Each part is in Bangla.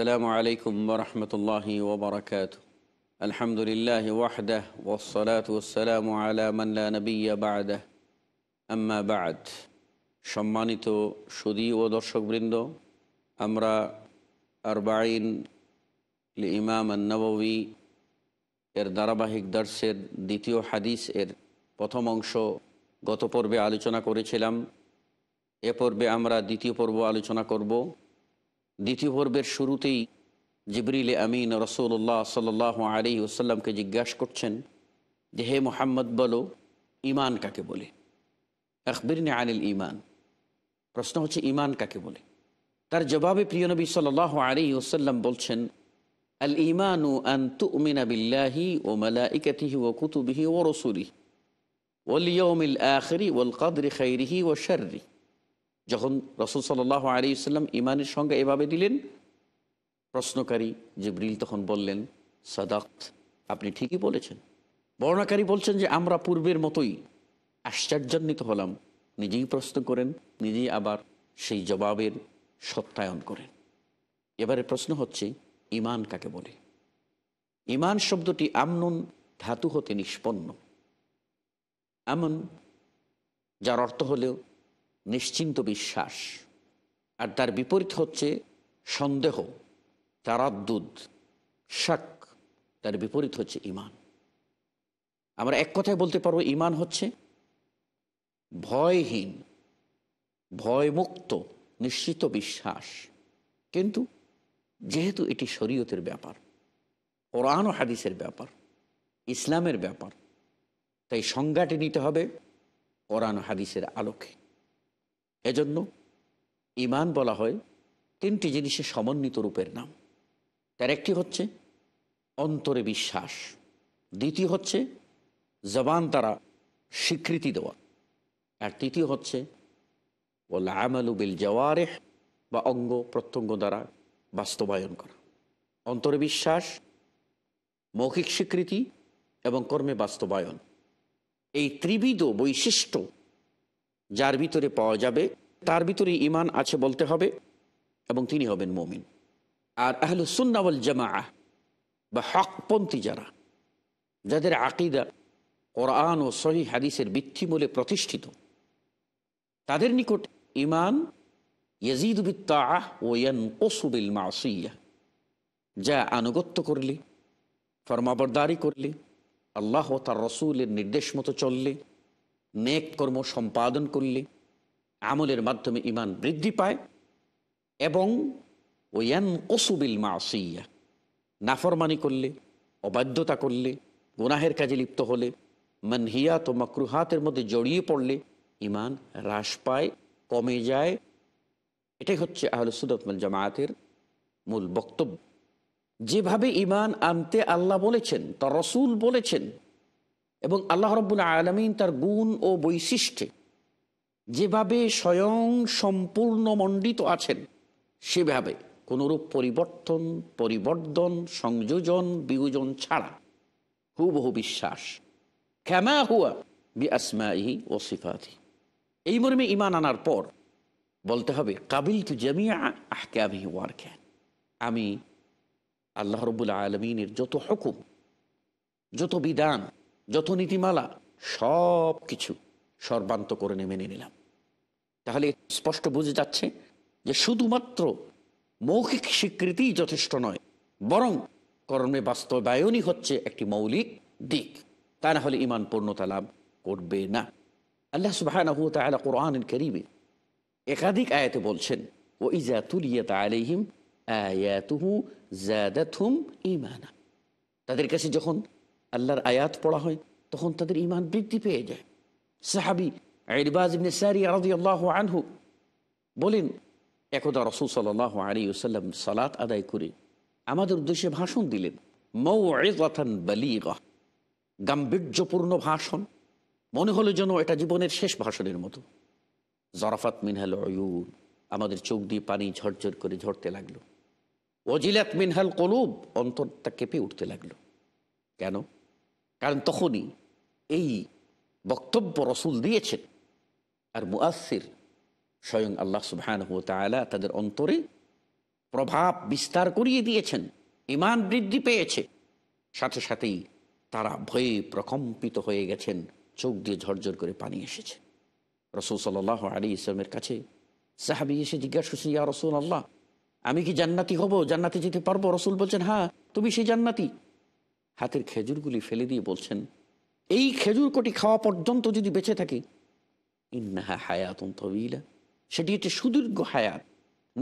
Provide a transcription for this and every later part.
আসসালামু আলাইকুম রহমতুল্লাহি ওবরাকাত আলহামদুলিল্লাহ ওয়াহদাহ ওসলাত ওসালাম আলা মাল্লা নবিয়া বাদাহ আম্মা বাদ সম্মানিত সুদী ও দর্শকবৃন্দ আমরা আরবাইন ইমাম নবী এর ধারাবাহিক দর্শের দ্বিতীয় হাদিস এর প্রথম অংশ গত পর্বে আলোচনা করেছিলাম এ পর্বে আমরা দ্বিতীয় পর্ব আলোচনা করব দ্বিতীয় পর্বের শুরুতেই জিবরিল আমিন রসৌল্লাহ সাল আলী ওসাল্লামকে জিজ্ঞাসা করছেন যে হে মোহাম্মদ বলো ইমান কাকে বলে আকবরিনে আনিল ইমান প্রশ্ন হচ্ছে ইমান কাকে বলে তার জবাবে প্রিয় নবী সাল আলী ওসাল্লাম বলছেন আল ইমানু আন্তু উমিনাবিল্লাহি ও মালাইকাতিহি ও কুতুবিহি ও রসুলি ওলিয়মিল আখরি ওল কাদরি খৈরিহি ও শর্রি যখন রসুল সাল আলী ইসলাম ইমানের সঙ্গে এভাবে দিলেন প্রশ্নকারী ব্রিল তখন বললেন সাদাক্ত আপনি ঠিকই বলেছেন বর্ণাকারী বলছেন যে আমরা পূর্বের মতোই আশ্চর্যান্বিত হলাম নিজেই প্রশ্ন করেন নিজেই আবার সেই জবাবের সত্যায়ন করেন এবারে প্রশ্ন হচ্ছে ইমান কাকে বলে ইমান শব্দটি আমনুন ধাতু হতে নিষ্পন্ন এমন যার অর্থ হলেও নিশ্চিন্ত বিশ্বাস আর তার বিপরীত হচ্ছে সন্দেহ তারাদ্দুদ শাক তার বিপরীত হচ্ছে ইমান আমরা এক কথায় বলতে পারবো ইমান হচ্ছে ভয়হীন ভয়মুক্ত নিশ্চিত বিশ্বাস কিন্তু যেহেতু এটি শরীয়তের ব্যাপার কোরআন ও হাদিসের ব্যাপার ইসলামের ব্যাপার তাই সংজ্ঞাটি নিতে হবে কোরআন হাদিসের আলোকে এজন্য ইমান বলা হয় তিনটি জিনিসের সমন্বিত রূপের নাম তার একটি হচ্ছে অন্তরে বিশ্বাস দ্বিতীয় হচ্ছে জবান দ্বারা স্বীকৃতি দেওয়া আর তৃতীয় হচ্ছে ও লামালুবিল জওয়ারেহ বা অঙ্গ প্রত্যঙ্গ দ্বারা বাস্তবায়ন করা অন্তরে বিশ্বাস মৌখিক স্বীকৃতি এবং কর্মে বাস্তবায়ন এই ত্রিবিধ বৈশিষ্ট্য যার ভিতরে পাওয়া যাবে তার ভিতরে ইমান আছে বলতে হবে এবং তিনি হবেন মমিন আর আহলু সুন্নাওয়াল জামা বা হকপন্থী যারা যাদের আকিদা কোরআন ও সহি হাদিসের বলে প্রতিষ্ঠিত তাদের নিকট ইমান ইয়াজিদুবিত্তাহ ও ইয়ান কসুবিল মাসিয়া যা আনুগত্য করলে ফরমাবরদারি করলে আল্লাহ তার রসুলের নির্দেশ মতো চললে নেক কর্ম সম্পাদন করলে আমলের মাধ্যমে ইমান বৃদ্ধি পায় এবং ওয়ান কসুবিল মাসিয়া নাফরমানি করলে অবাধ্যতা করলে গুনাহের কাজে লিপ্ত হলে মানহিয়াত ও মাকরুহাতের মধ্যে জড়িয়ে পড়লে ইমান হ্রাস পায় কমে যায় এটাই হচ্ছে আহলসুদতমল জামায়াতের মূল বক্তব্য যেভাবে ইমান আনতে আল্লাহ বলেছেন তা রসুল বলেছেন এবং আল্লাহ রব্বুল আলমিন তার গুণ ও বৈশিষ্ট্যে যেভাবে স্বয়ং সম্পূর্ণ মণ্ডিত আছেন সেভাবে কোনোরূপ পরিবর্তন পরিবর্ধন সংযোজন বিয়োজন ছাড়া হুবহু বিশ্বাস ক্ষমা হুয়া বি আসমাহি ও সিফাতি এই মর্মে ইমান আনার পর বলতে হবে কাবিল তু জামিয়া আহকে আমি ওয়ার খ্যান আমি আল্লাহ রবুল্লা আলমিনের যত হকুম যত বিধান যত নীতিমালা সব কিছু সর্বান্তকরণে মেনে নিলাম তাহলে স্পষ্ট বুঝে যাচ্ছে যে শুধুমাত্র মৌখিক স্বীকৃতি যথেষ্ট নয় বরং কর্মে বাস্তবায়নই হচ্ছে একটি মৌলিক দিক তা না হলে ইমান পূর্ণতা লাভ করবে না আল্লাহ সুবাহ কোরআন করিবে একাধিক আয়াতে বলছেন ও ইজাতুলিয়াত আলিহিম আয়াতুহু ইমানা তাদের কাছে যখন আল্লাহর আয়াত পড়া হয় তখন তাদের ইমান বৃদ্ধি পেয়ে যায় সাহাবি ইরবাজ আনহু বলেন একদা রসুল সাল আলী ওসাল্লাম সালাত আদায় করে আমাদের উদ্দেশ্যে ভাষণ দিলেন মৌ আথান গাম্ভীর্যপূর্ণ ভাষণ মনে হলো যেন এটা জীবনের শেষ ভাষণের মতো জরাফাত মিনহাল অয়ুন আমাদের চোখ দিয়ে পানি ঝরঝর করে ঝরতে লাগলো অজিলাত মিনহাল কলুব অন্তরটা কেঁপে উঠতে লাগলো কেন কারণ তখনই এই বক্তব্য রসুল দিয়েছেন আর মুআসির স্বয়ং আল্লাহ হুয়া তালা তাদের অন্তরে প্রভাব বিস্তার করিয়ে দিয়েছেন ইমান বৃদ্ধি পেয়েছে সাথে সাথেই তারা ভয়ে প্রকম্পিত হয়ে গেছেন চোখ দিয়ে ঝরঝর করে পানি এসেছে রসুল সাল আলী ইসলামের কাছে সাহাবি এসে জিজ্ঞাসা করছেন ইয়া রসুল আল্লাহ আমি কি জান্নাতি হব জান্নাতে যেতে পারবো রসুল বলছেন হ্যাঁ তুমি সেই জান্নাতি হাতের খেজুরগুলি ফেলে দিয়ে বলছেন এই খেজুর কটি খাওয়া পর্যন্ত যদি বেঁচে থাকি ইন্নাহা হায়াত সেটি হচ্ছে সুদীর্ঘ হায়াত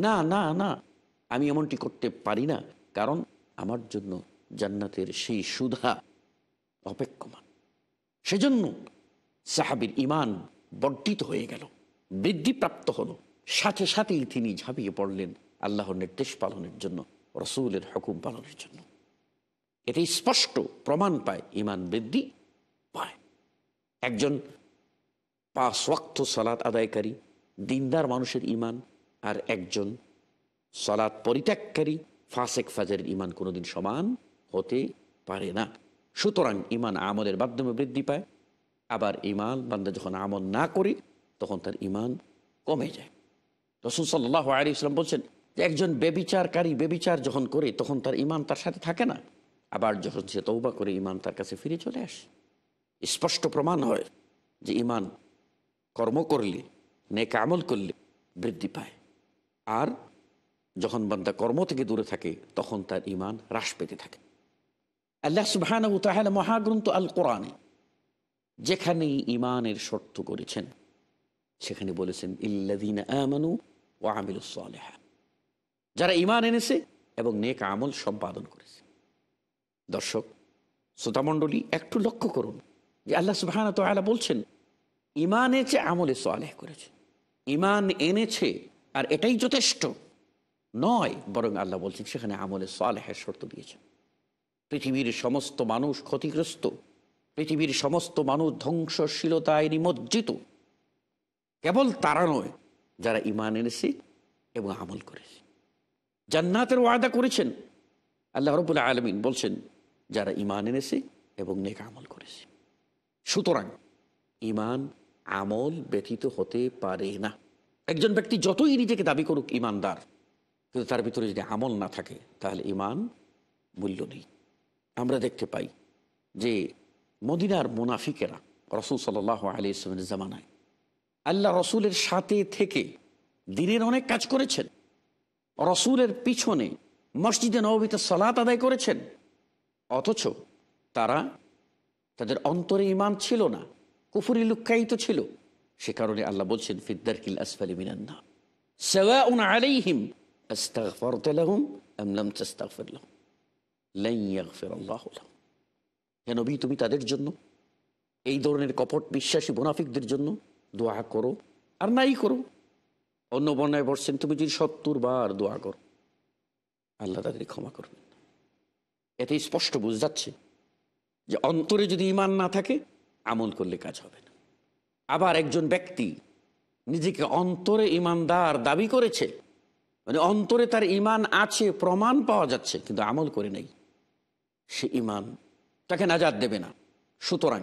না না না আমি এমনটি করতে পারি না কারণ আমার জন্য জান্নাতের সেই সুধা অপেক্ষমান সেজন্য সাহাবির ইমান বর্ধিত হয়ে গেল বৃদ্ধিপ্রাপ্ত হলো সাথে সাথেই তিনি ঝাঁপিয়ে পড়লেন আল্লাহর নির্দেশ পালনের জন্য রসুলের হকুম পালনের জন্য এটাই স্পষ্ট প্রমাণ পায় ইমান বৃদ্ধি পায় একজন পাঁচ ওয়াক্ত সালাত আদায়কারী দিনদার মানুষের ইমান আর একজন সলাদ পরিত্যাগকারী ফাসেক ফাজের ইমান কোনোদিন সমান হতে পারে না সুতরাং ইমান আমলের মাধ্যমে বৃদ্ধি পায় আবার ইমান বান্দা যখন আমল না করে তখন তার ইমান কমে যায় রসুল সাল্লাহ আলী ইসলাম বলছেন যে একজন বেবিচারকারী বেবিচার যখন করে তখন তার ইমান তার সাথে থাকে না আবার যখন সে তৌবা করে ইমান তার কাছে ফিরে চলে আসে স্পষ্ট প্রমাণ হয় যে ইমান কর্ম করলে নেক আমল করলে বৃদ্ধি পায় আর যখন বান্দা কর্ম থেকে দূরে থাকে তখন তার ইমান হ্রাস পেতে থাকে আল্লাহ সুবাহান তাহলে মহাগ্রন্থ আল কোরআনে যেখানেই ইমানের শর্ত করেছেন সেখানে বলেছেন ইল্লাদিন আমানু ও আমিল যারা ইমান এনেছে এবং নেক আমল সম্পাদন করেছে দর্শক শ্রোতামণ্ডলী একটু লক্ষ্য করুন যে আল্লাহ সুহান তো আলা বলছেন ইমান এছে আমলে সোয়ালেহ করেছে ইমান এনেছে আর এটাই যথেষ্ট নয় বরং আল্লাহ বলছেন সেখানে আমলে সোয়ালেহের শর্ত দিয়েছেন পৃথিবীর সমস্ত মানুষ ক্ষতিগ্রস্ত পৃথিবীর সমস্ত মানুষ ধ্বংসশীলতায় নিমজ্জিত কেবল তারা নয় যারা ইমান এনেছে এবং আমল করেছে জান্নাতের ওয়াদা করেছেন আল্লাহ রবুল্লা আলমিন বলছেন যারা ইমান এনেছে এবং নেক আমল করেছে সুতরাং ইমান আমল ব্যতীত হতে পারে না একজন ব্যক্তি যতই নিজেকে দাবি করুক ইমানদার কিন্তু তার ভিতরে যদি আমল না থাকে তাহলে ইমান মূল্য নেই আমরা দেখতে পাই যে মদিনার মুনাফিকেরা রসুল সাল আলী ইসলামের জামানায় আল্লাহ রসুলের সাথে থেকে দিনের অনেক কাজ করেছেন রসুলের পিছনে মসজিদে নবীতে সালাত আদায় করেছেন অথচ তারা তাদের অন্তরে ইমান ছিল না কুফুরি লুক্কায়িত ছিল সে কারণে আল্লাহ বলছেন ফিদ্দার কিল আসফালি মিনান্না উন তুমি তাদের জন্য এই ধরনের কপট বিশ্বাসী মুনাফিকদের জন্য দোয়া করো আর নাই করো অন্য বর্ণায় বসছেন তুমি যদি সত্তর বার দোয়া করো আল্লাহ তাদের ক্ষমা করবেন এতে স্পষ্ট বোঝা যাচ্ছে যে অন্তরে যদি ইমান না থাকে আমল করলে কাজ হবে না আবার একজন ব্যক্তি নিজেকে অন্তরে ইমানদার দাবি করেছে মানে অন্তরে তার ইমান আছে প্রমাণ পাওয়া যাচ্ছে কিন্তু আমল করে নেই সে ইমান তাকে নাজাদ দেবে না সুতরাং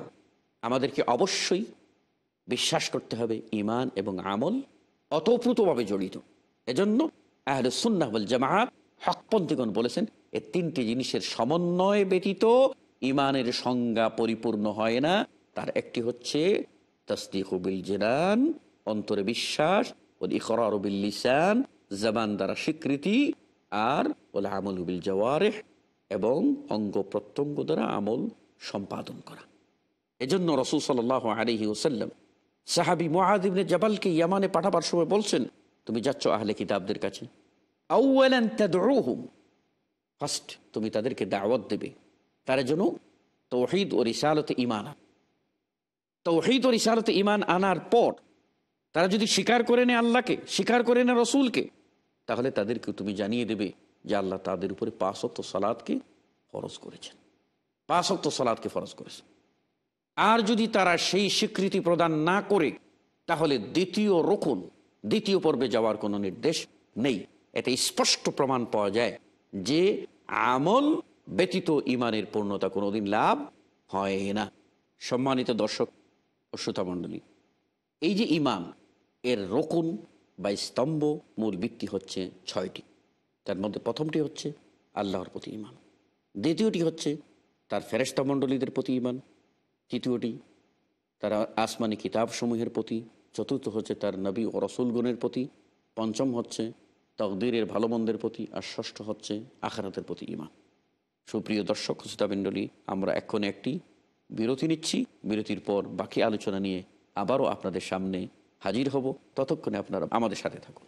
আমাদেরকে অবশ্যই বিশ্বাস করতে হবে ইমান এবং আমল অতপ্রুতভাবে জড়িত এজন্য আহলে সুন্নাহল জামাহাত হকপন্থীগণ বলেছেন এ তিনটি জিনিসের সমন্বয় ব্যতীত ইমানের সংজ্ঞা পরিপূর্ণ হয় না তার একটি হচ্ছে তসদিকুবিল জেরান অন্তরে বিশ্বাস ও ইকরারুবিল লিসান জবান দ্বারা স্বীকৃতি আর ওল আমলুবিল জওয়ারেহ এবং অঙ্গ প্রত্যঙ্গ দ্বারা আমল সম্পাদন করা এজন্য রসুল সাল্লাহ আলহি ওসাল্লাম সাহাবি মহাদিবনে জবালকে ইয়ামানে পাঠাবার সময় বলছেন তুমি যাচ্ছ আহলে কিতাবদের কাছে ফার্স্ট তুমি তাদেরকে দাওয়াত দেবে তার জন্য তৌহিদ ও রিসালতে ইমান আন তৌহিদ ও রিসালতে ইমান আনার পর তারা যদি স্বীকার করে নেয় আল্লাহকে স্বীকার করে নেয় রসুলকে তাহলে তাদেরকে তুমি জানিয়ে দেবে যে আল্লাহ তাদের উপরে পাঁচত্ব সালাদকে ফরজ করেছেন পাঁচত্ব সালাদকে ফরজ করেছেন আর যদি তারা সেই স্বীকৃতি প্রদান না করে তাহলে দ্বিতীয় রকুন দ্বিতীয় পর্বে যাওয়ার কোনো নির্দেশ নেই এতে স্পষ্ট প্রমাণ পাওয়া যায় যে আমল ব্যতীত ইমানের পূর্ণতা কোনোদিন লাভ হয় না সম্মানিত দর্শক ও মণ্ডলী এই যে ইমান এর রকুন বা স্তম্ভ মূল বৃত্তি হচ্ছে ছয়টি তার মধ্যে প্রথমটি হচ্ছে আল্লাহর প্রতি ইমান দ্বিতীয়টি হচ্ছে তার ফেরেস্তা মণ্ডলীদের প্রতি ইমান তৃতীয়টি তার আসমানি কিতাবসমূহের প্রতি চতুর্থ হচ্ছে তার নবী ও রসুলগণের প্রতি পঞ্চম হচ্ছে তকদিরের ভালো মন্দের প্রতি আর ষষ্ঠ হচ্ছে আখারাতের প্রতি ইমান সুপ্রিয় দর্শক শ্রোতাবিণ্ডলী আমরা এখন একটি বিরতি নিচ্ছি বিরতির পর বাকি আলোচনা নিয়ে আবারও আপনাদের সামনে হাজির হব ততক্ষণে আপনারা আমাদের সাথে থাকুন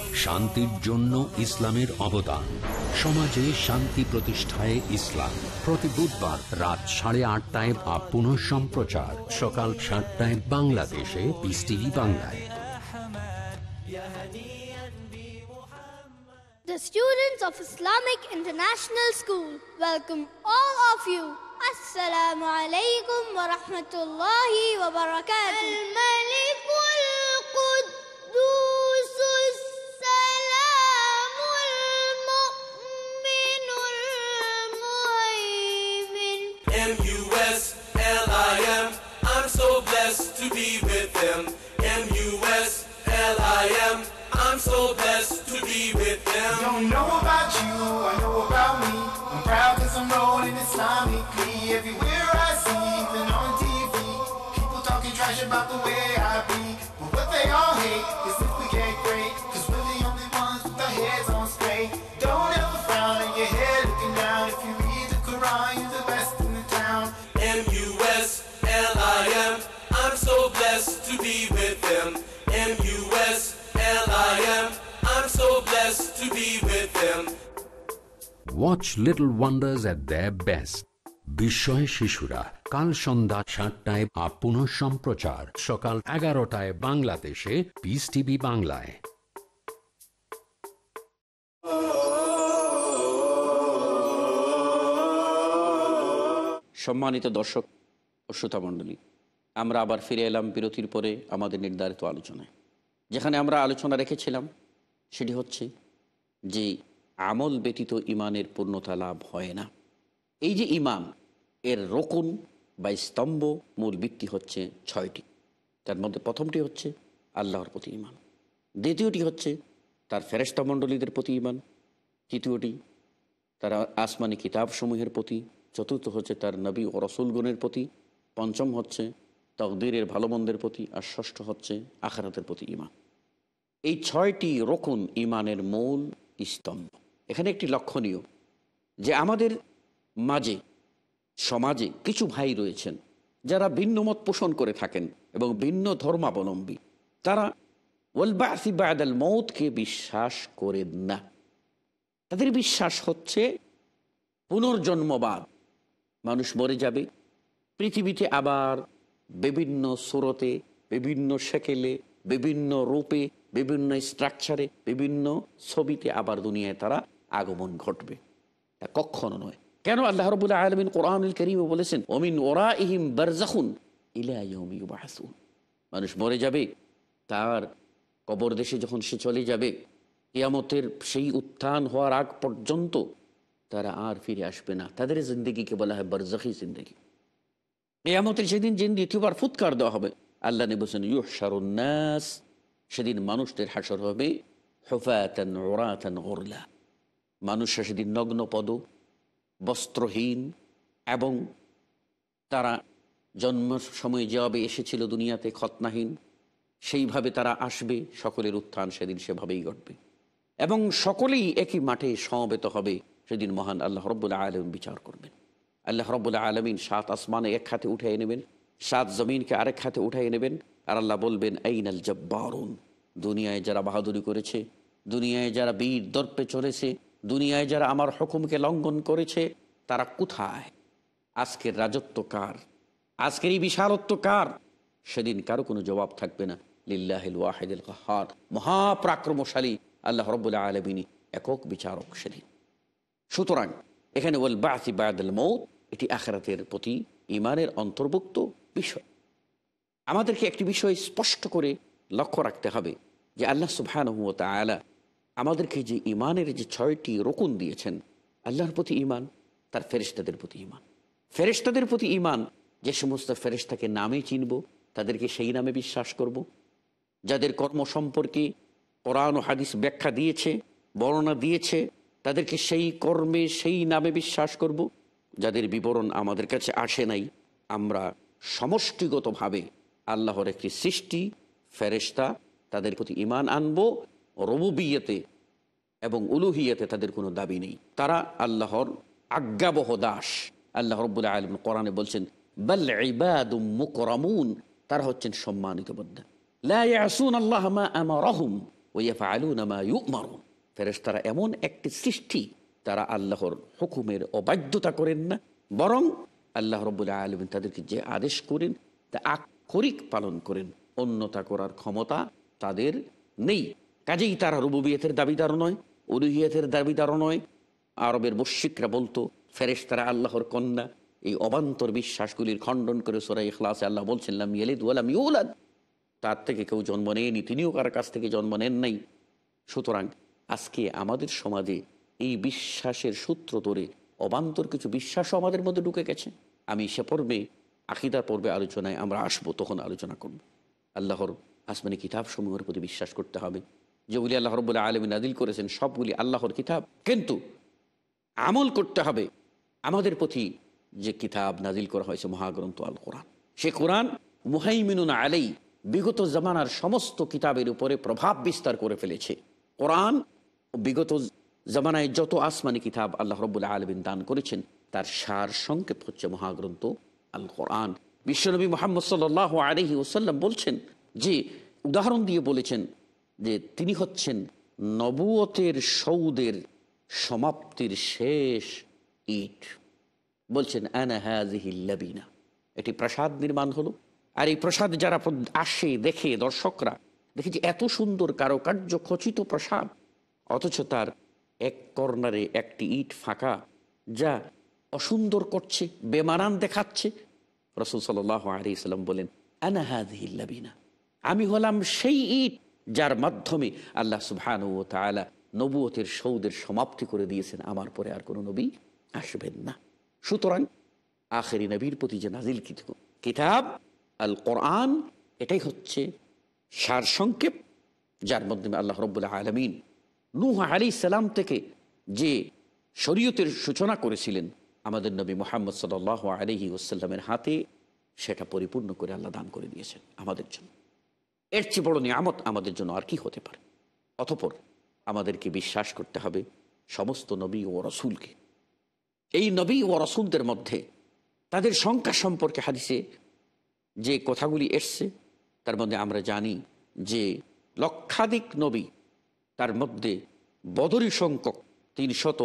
শান্তির জন্য ইসলামের অবদান সমাজে শান্তি প্রতিষ্ঠায় ইসলাম প্রতি বুধবার রাত সাড়ে আটটায় বা পুনঃ সম্প্রচার সকাল সাতটায় বাংলাদেশে পিস টিভি বাংলায় The students of Islamic International School welcome all of you. Assalamu alaikum wa rahmatullahi wa barakatuh. Al-Malikul malik Quddus about the way I be. But what they all hate is if we can't Cause we're the only ones with our heads on straight. Don't ever frown your head looking down. If you read the Quran, you're the best in the town. M-U-S-L-I-M. I'm so blessed to be with them. M-U-S-L-I-M. I'm so blessed to be with them. Watch Little Wonders at their best. বিস্ময় শিশুরা কাল সন্ধ্যা সাতটায় আপন সম্প্রচার সকাল এগারোটায় বাংলাদেশে পিস টিভি বাংলায় সম্মানিত দর্শক ও মণ্ডলী আমরা আবার ফিরে এলাম বিরতির পরে আমাদের নির্ধারিত আলোচনায় যেখানে আমরা আলোচনা রেখেছিলাম সেটি হচ্ছে যে আমল ব্যতীত ইমানের পূর্ণতা লাভ হয় না এই যে ইমাম এর রকুন বা স্তম্ভ মূল ভিত্তি হচ্ছে ছয়টি তার মধ্যে প্রথমটি হচ্ছে আল্লাহর প্রতি ইমান দ্বিতীয়টি হচ্ছে তার মণ্ডলীদের প্রতি ইমান তৃতীয়টি তার আসমানি কিতাবসমূহের প্রতি চতুর্থ হচ্ছে তার নবী ও রসুলগণের প্রতি পঞ্চম হচ্ছে তকদিরের ভালোমন্দের প্রতি আর ষষ্ঠ হচ্ছে আখারাতের প্রতি ইমান এই ছয়টি রকুন ইমানের মূল স্তম্ভ এখানে একটি লক্ষণীয় যে আমাদের মাঝে সমাজে কিছু ভাই রয়েছেন যারা ভিন্ন মত পোষণ করে থাকেন এবং ভিন্ন ধর্মাবলম্বী তারা ওয়ালবাসি বাদাল মৌতকে বিশ্বাস করেন না তাদের বিশ্বাস হচ্ছে পুনর্জন্মবাদ মানুষ মরে যাবে পৃথিবীতে আবার বিভিন্ন সুরতে বিভিন্ন সেকেলে বিভিন্ন রূপে বিভিন্ন স্ট্রাকচারে বিভিন্ন ছবিতে আবার দুনিয়ায় তারা আগমন ঘটবে কখনো নয় কেন আল্লাহ রবুল্লাহ আলমিন কোরআনুল করিমে বলেছেন অমিন ওরা ইহিম বারজাখুন ইলাহাসুন মানুষ মরে যাবে তার কবর দেশে যখন সে চলে যাবে কিয়ামতের সেই উত্থান হওয়ার আগ পর্যন্ত তারা আর ফিরে আসবে না তাদের জিন্দগিকে বলা হয় বারজাখি জিন্দগি কিয়ামতের সেদিন জিন দ্বিতীয়বার ফুৎকার দেওয়া হবে আল্লাহ নবী বলছেন ইউ শারুন্নাস সেদিন মানুষদের হাসর হবে হফায়াতন ওরাতন ওরলা মানুষরা সেদিন নগ্ন পদ বস্ত্রহীন এবং তারা জন্ম সময়ে যেভাবে এসেছিল দুনিয়াতে খতনাহীন সেইভাবে তারা আসবে সকলের উত্থান সেদিন সেভাবেই ঘটবে এবং সকলেই একই মাঠে সমবেত হবে সেদিন মহান আল্লাহ রব্বুল্লাহ আলম বিচার করবেন আল্লাহ রব্বুল্লাহ আলমিন সাত আসমানে এক হাতে উঠাই নেবেন সাত জমিনকে আরেক হাতে উঠাই নেবেন আর আল্লাহ বলবেন আইন আল জব্বারুন দুনিয়ায় যারা বাহাদুরি করেছে দুনিয়ায় যারা বীর দর্পে চলেছে দুনিয়ায় যারা আমার হুকুমকে লঙ্ঘন করেছে তারা কোথায় আজকের রাজত্ব কার আজকের এই বিশালত্ব কার সেদিন কারো কোনো জবাব থাকবে না লিল্লাহিল ওয়াহিদুল কাহার মহাপ্রাক্রমশালী আল্লাহ রব্বুল্লাহ আলমিনী একক বিচারক সেদিন সুতরাং এখানে বল বাসি বায়াদ মৌত এটি আখরাতের প্রতি ইমানের অন্তর্ভুক্ত বিষয় আমাদেরকে একটি বিষয় স্পষ্ট করে লক্ষ্য রাখতে হবে যে আল্লাহ সুবহানহ তালা আমাদেরকে যে ইমানের যে ছয়টি রকুন দিয়েছেন আল্লাহর প্রতি ইমান তার ফেরিস্তাদের প্রতি ইমান ফেরিস্তাদের প্রতি ইমান যে সমস্ত ফেরিস্তাকে নামে চিনব তাদেরকে সেই নামে বিশ্বাস করব। যাদের কর্ম সম্পর্কে কোরআন হাদিস ব্যাখ্যা দিয়েছে বর্ণনা দিয়েছে তাদেরকে সেই কর্মে সেই নামে বিশ্বাস করব। যাদের বিবরণ আমাদের কাছে আসে নাই আমরা সমষ্টিগতভাবে আল্লাহর একটি সৃষ্টি ফেরেস্তা তাদের প্রতি ইমান আনবো রবুবিয়েতে এবং উলুহিয়েতে তাদের কোনো দাবি নেই তারা আল্লাহর আজ্ঞাবহ দাস আল্লাহ রব্বুল্লাহ আলম কোরআনে বলছেন বাল ইবাদুম মুকরামুন তারা হচ্ছেন সম্মানিত বন্ধা লাসুন আল্লাহ মা আমা রহম ওয়াফা আলু নামা ইউ মারুন ফেরেশতারা এমন একটি সৃষ্টি তারা আল্লাহর হুকুমের অবাধ্যতা করেন না বরং আল্লাহ রব্বুল্লাহ আলমিন তাদেরকে যে আদেশ করেন তা আক্ষরিক পালন করেন অন্যতা করার ক্ষমতা তাদের নেই কাজেই তারা রুবুবিয়তের দাবিদারও নয় দাবি দাবিদারও নয় আরবের মুশিকরা বলতো ফেরেশ তারা আল্লাহর কন্যা এই অবান্তর বিশ্বাসগুলির খণ্ডন করে সোরাই এখলাস আল্লাহ বলছিলাম ইয়েলিদ ওয়ালাম ইউলাদ তার থেকে কেউ জন্ম নেয়নি তিনিও কার কাছ থেকে জন্ম নেন নাই সুতরাং আজকে আমাদের সমাজে এই বিশ্বাসের সূত্র ধরে অবান্তর কিছু বিশ্বাসও আমাদের মধ্যে ঢুকে গেছে আমি সে পর্বে আখিদার পর্বে আলোচনায় আমরা আসবো তখন আলোচনা করব আল্লাহর আসমানি কিতাবসমূহের প্রতি বিশ্বাস করতে হবে যেগুলি আল্লাহ রবুল্লাহ আলমী আদিল করেছেন সবগুলি আল্লাহর কিতাব কিন্তু আমল করতে হবে আমাদের প্রতি যে কিতাব নাজিল করা হয়েছে মহাগ্রন্থ আল কোরআন সে কোরআন মুহাইমিনুন আলাই বিগত জামানার সমস্ত কিতাবের উপরে প্রভাব বিস্তার করে ফেলেছে কোরআন বিগত জামানায় যত আসমানি কিতাব আল্লাহ রবুল্লাহ আলমিন দান করেছেন তার সার সংক্ষেপ হচ্ছে মহাগ্রন্থ আল কোরআন বিশ্বনবী মোহাম্মদ সাল্লাহ আলহি ওসাল্লাম বলছেন যে উদাহরণ দিয়ে বলেছেন যে তিনি হচ্ছেন নবুয়তের সৌদের সমাপ্তির শেষ ইট বলছেন অ্যানাহাজিহিল্লাবিনা এটি প্রাসাদ নির্মাণ হলো আর এই প্রাসাদ যারা আসে দেখে দর্শকরা দেখে যে এত সুন্দর কারুকার্য খচিত প্রসাদ অথচ তার এক কর্নারে একটি ইট ফাঁকা যা অসুন্দর করছে বেমারান দেখাচ্ছে রসুল সাল আলি সাল্লাম বলেন লাবিনা আমি হলাম সেই ইট যার মাধ্যমে আল্লাহ সুবহান ও তালা নবুয়তের সৌদের সমাপ্তি করে দিয়েছেন আমার পরে আর কোনো নবী আসবেন না সুতরাং আখেরি নবীর প্রতি যে নাজিল কিতাব আল কোরআন এটাই হচ্ছে সার সংক্ষেপ যার মাধ্যমে আল্লাহ রবাহ আলমিন নুহ আলী সালাম থেকে যে শরীয়তের সূচনা করেছিলেন আমাদের নবী মোহাম্মদ সাল আলহি ওসাল্লামের হাতে সেটা পরিপূর্ণ করে আল্লাহ দান করে দিয়েছেন আমাদের জন্য এর চেয়ে বড় নিয়ামত আমাদের জন্য আর কি হতে পারে অথপর আমাদেরকে বিশ্বাস করতে হবে সমস্ত নবী ও রসুলকে এই নবী ও রসুলদের মধ্যে তাদের সংখ্যা সম্পর্কে হাদিসে যে কথাগুলি এসছে তার মধ্যে আমরা জানি যে লক্ষাধিক নবী তার মধ্যে বদরি সংখ্যক তিনশত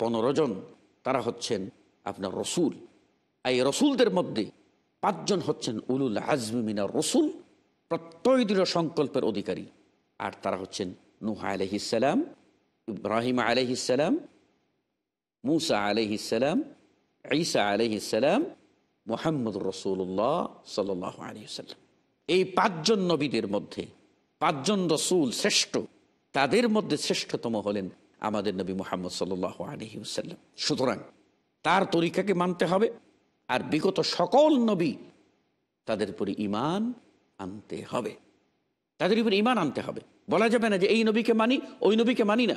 পনেরো জন তারা হচ্ছেন আপনার রসুল এই রসুলদের মধ্যে পাঁচজন হচ্ছেন উলুল আজমিনা রসুল প্রত্যয় দৃঢ় সংকল্পের অধিকারী আর তারা হচ্ছেন নুহা আলহিসাল্লাম ইব্রাহিম আলহিসাল্লাম মুসা আলহিসাল্লাম ঈসা আলহিসাল্লাম মোহাম্মদ রসুল্লাহ সাল্লাহ আলহিসাল্লাম এই পাঁচজন নবীদের মধ্যে পাঁচজন রসুল শ্রেষ্ঠ তাদের মধ্যে শ্রেষ্ঠতম হলেন আমাদের নবী মোহাম্মদ সাল্লাহ আলহিউসাল্লাম সুতরাং তার তরিকাকে মানতে হবে আর বিগত সকল নবী তাদের উপরে ইমান আনতে হবে তাদের উপরে ইমান আনতে হবে বলা যাবে না যে এই নবীকে মানি ওই নবীকে মানি না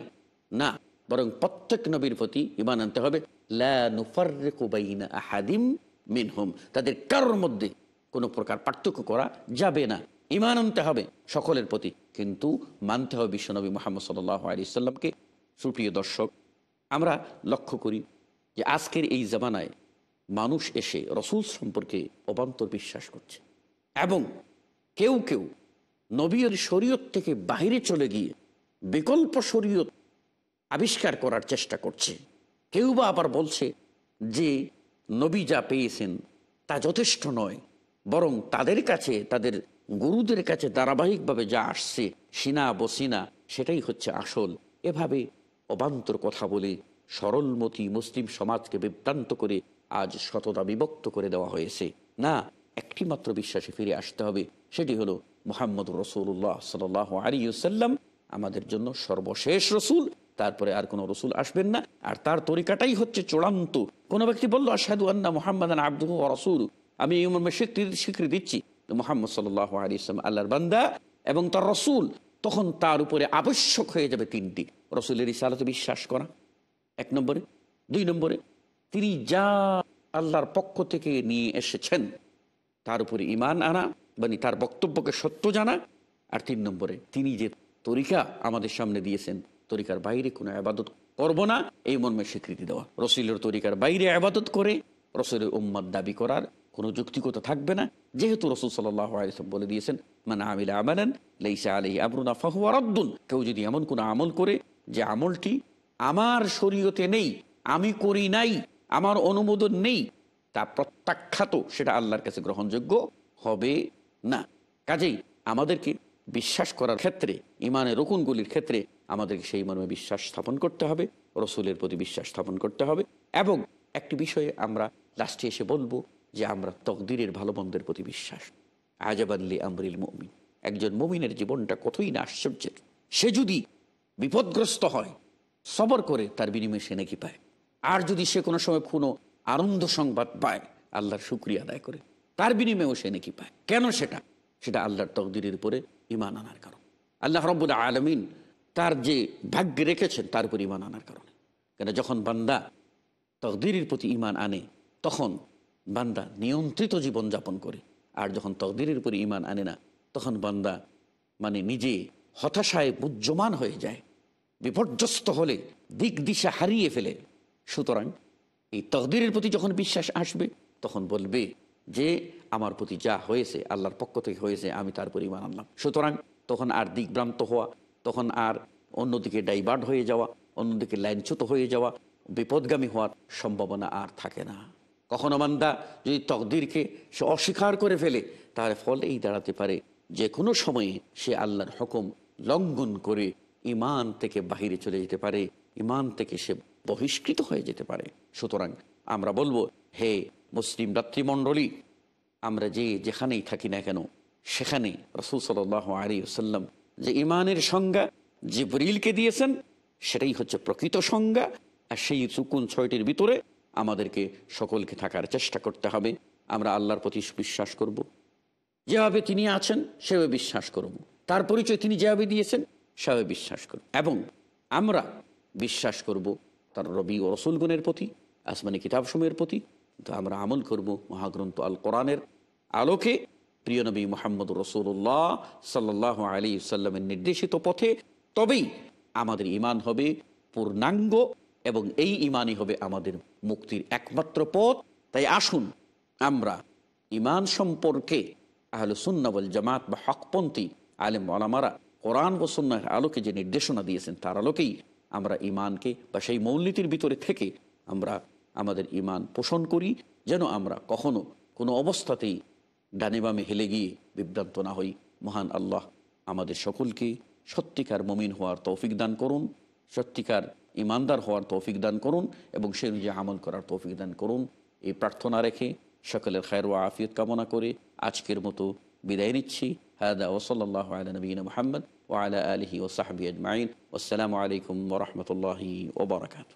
না বরং প্রত্যেক নবীর প্রতি ইমান আনতে হবে মিনহুম তাদের কারোর মধ্যে কোনো প্রকার পার্থক্য করা যাবে না ইমান আনতে হবে সকলের প্রতি কিন্তু মানতে হবে বিশ্বনবী মোহাম্মদ সাল্লাহ আলি সাল্লামকে সুপ্রিয় দর্শক আমরা লক্ষ্য করি যে আজকের এই জামানায় মানুষ এসে রসুল সম্পর্কে অবান্তর বিশ্বাস করছে এবং কেউ কেউ নবীর শরীয়ত থেকে বাহিরে চলে গিয়ে বিকল্প শরীয়ত আবিষ্কার করার চেষ্টা করছে কেউ বা আবার বলছে যে নবী যা পেয়েছেন তা যথেষ্ট নয় বরং তাদের কাছে তাদের গুরুদের কাছে ধারাবাহিকভাবে যা আসছে সিনা বসিনা সেটাই হচ্ছে আসল এভাবে অবান্তর কথা বলে সরলমতি মুসলিম সমাজকে বিভ্রান্ত করে আজ শতদা বিভক্ত করে দেওয়া হয়েছে না একটিমাত্র বিশ্বাসে ফিরে আসতে হবে সেটি হলো মোহাম্মদ রসুল্লাহ সাল আলিউসাল্লাম আমাদের জন্য সর্বশেষ রসুল তারপরে আর কোনো রসুল আসবেন না আর তার তরিকাটাই হচ্ছে চূড়ান্ত কোনো ব্যক্তি বললো আসাদু আন্না মোহাম্মদ আব্দুহ রসুল আমি স্বীকৃতি দিচ্ছি মোহাম্মদ সাল্লাহ আলিয়াল্লাম আল্লাহর বান্দা এবং তার রসুল তখন তার উপরে আবশ্যক হয়ে যাবে তিনটি রসুলের ইসালাতে বিশ্বাস করা এক নম্বরে দুই নম্বরে তিনি যা আল্লাহর পক্ষ থেকে নিয়ে এসেছেন তার উপরে ইমান আনা মানে তার বক্তব্যকে সত্য জানা আর তিন নম্বরে তিনি যে তরিকা আমাদের সামনে দিয়েছেন তরিকার বাইরে কোনো আবাদত করব না এই মর্মে স্বীকৃতি দেওয়া রসিলের তরিকার বাইরে আবাদত করে রসুলের উম্মাদ দাবি করার কোনো যুক্তিকতা থাকবে না যেহেতু রসুল সাল্লাম বলে দিয়েছেন মানে আমিলা আমানান লেইসা আলি আবরুনা ফাহুয়া রদ্দুন কেউ যদি এমন কোনো আমল করে যে আমলটি আমার শরীয়তে নেই আমি করি নাই আমার অনুমোদন নেই তা প্রত্যাখ্যাত সেটা আল্লাহর কাছে গ্রহণযোগ্য হবে না কাজেই আমাদেরকে বিশ্বাস করার ক্ষেত্রে ইমানের রকুনগুলির ক্ষেত্রে আমাদেরকে সেই মর্মে বিশ্বাস স্থাপন করতে হবে রসুলের প্রতি বিশ্বাস স্থাপন করতে হবে এবং একটি বিষয়ে আমরা লাস্টে এসে বলবো যে আমরা তকদিরের ভালো মন্দের প্রতি বিশ্বাস আজাবাল্লি আমরিল মমিন একজন মমিনের জীবনটা কতই না আশ্চর্যের সে যদি বিপদগ্রস্ত হয় সবর করে তার বিনিময়ে সে নাকি পায় আর যদি সে কোনো সময় কোনো আনন্দ সংবাদ পায় আল্লাহর শুক্রিয়া আদায় করে তার বিনিময়েও সে নাকি পায় কেন সেটা সেটা আল্লাহর তকদিরের উপরে ইমান আনার কারণ আল্লাহ রব্বুল আলমিন তার যে ভাগ্য রেখেছেন তার উপর ইমান আনার কারণে কেন যখন বান্দা তকদিরের প্রতি ইমান আনে তখন বান্দা নিয়ন্ত্রিত জীবনযাপন করে আর যখন তকদিরের উপরে ইমান আনে না তখন বান্দা মানে নিজে হতাশায় বুজ্জমান হয়ে যায় বিপর্যস্ত হলে দিক দিশা হারিয়ে ফেলে সুতরাং এই তকদিরের প্রতি যখন বিশ্বাস আসবে তখন বলবে যে আমার প্রতি যা হয়েছে আল্লাহর পক্ষ থেকে হয়েছে আমি তার পরিমাণ আনলাম সুতরাং তখন আর দিকভ্রান্ত হওয়া তখন আর অন্যদিকে ডাইভার্ট হয়ে যাওয়া অন্যদিকে লাইনচ্যুত হয়ে যাওয়া বিপদগামী হওয়ার সম্ভাবনা আর থাকে না কখনো মান্দা যদি তকদিরকে সে অস্বীকার করে ফেলে তার ফল এই দাঁড়াতে পারে যে কোনো সময়ে সে আল্লাহর হকম লঙ্ঘন করে ইমান থেকে বাহিরে চলে যেতে পারে ইমান থেকে সে বহিষ্কৃত হয়ে যেতে পারে সুতরাং আমরা বলবো হে মুসলিম রাত্রিমণ্ডলী আমরা যে যেখানেই থাকি না কেন সেখানে রসুল সাল আলী আসাল্লাম যে ইমানের সংজ্ঞা যে ব্রিলকে দিয়েছেন সেটাই হচ্ছে প্রকৃত সংজ্ঞা আর সেই সুকুন ছয়টির ভিতরে আমাদেরকে সকলকে থাকার চেষ্টা করতে হবে আমরা আল্লাহর প্রতি বিশ্বাস করব। যেভাবে তিনি আছেন সেভাবে বিশ্বাস করব। তার পরিচয় তিনি যেভাবে দিয়েছেন সেভাবে বিশ্বাস করব এবং আমরা বিশ্বাস করব তার রবি ও রসুলগুনের প্রতি আসমানি কিতাবসমূহের প্রতি তো আমরা আমল করব মহাগ্রন্থ আল কোরআনের আলোকে প্রিয় নবী মোহাম্মদ রসুল্লাহ সাল্লাহ আলী সাল্লামের নির্দেশিত পথে তবেই আমাদের ইমান হবে পূর্ণাঙ্গ এবং এই ইমানই হবে আমাদের মুক্তির একমাত্র পথ তাই আসুন আমরা ইমান সম্পর্কে আহলে সুন্নাবল জামাত বা হকপন্থী আলেম কোরআন ও সুন্নার আলোকে যে নির্দেশনা দিয়েছেন তার আলোকেই আমরা ইমানকে বা সেই মৌলনীতির ভিতরে থেকে আমরা আমাদের ইমান পোষণ করি যেন আমরা কখনো কোনো অবস্থাতেই ডানে বামে হেলে গিয়ে বিভ্রান্ত না হই মহান আল্লাহ আমাদের সকলকে সত্যিকার মমিন হওয়ার তৌফিক দান করুন সত্যিকার ইমানদার হওয়ার তৌফিক দান করুন এবং সে অনুযায়ী আমল করার তৌফিক দান করুন এই প্রার্থনা রেখে সকলের খায়ের ও আফিয়ত কামনা করে আজকের মতো বিদায় নিচ্ছি هذا وصلى الله على نبينا محمد وعلى آله وصحبه أجمعين والسلام عليكم ورحمة الله وبركاته